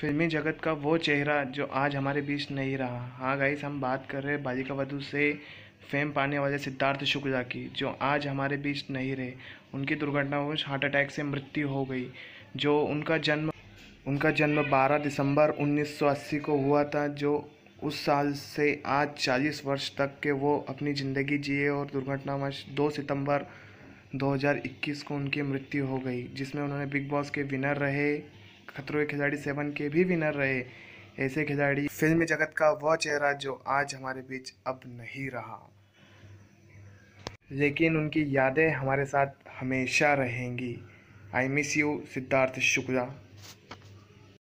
फिल्मी जगत का वो चेहरा जो आज हमारे बीच नहीं रहा हाँ गाइस हम बात कर रहे हैं बालिका वधु से फेम पाने वाले सिद्धार्थ शुक्ला की जो आज हमारे बीच नहीं रहे उनकी दुर्घटनावश हार्ट अटैक से मृत्यु हो गई जो उनका जन्म उनका जन्म 12 दिसंबर 1980 को हुआ था जो उस साल से आज 40 वर्ष तक के वो अपनी ज़िंदगी जिए और दुर्घटनावश 2 सितंबर 2021 को उनकी मृत्यु हो गई जिसमें उन्होंने बिग बॉस के विनर रहे खतरों के खिलाड़ी सेवन के भी विनर रहे ऐसे खिलाड़ी फिल्म जगत का वह चेहरा जो आज हमारे बीच अब नहीं रहा लेकिन उनकी यादें हमारे साथ हमेशा रहेंगी I miss you Siddharth Shukla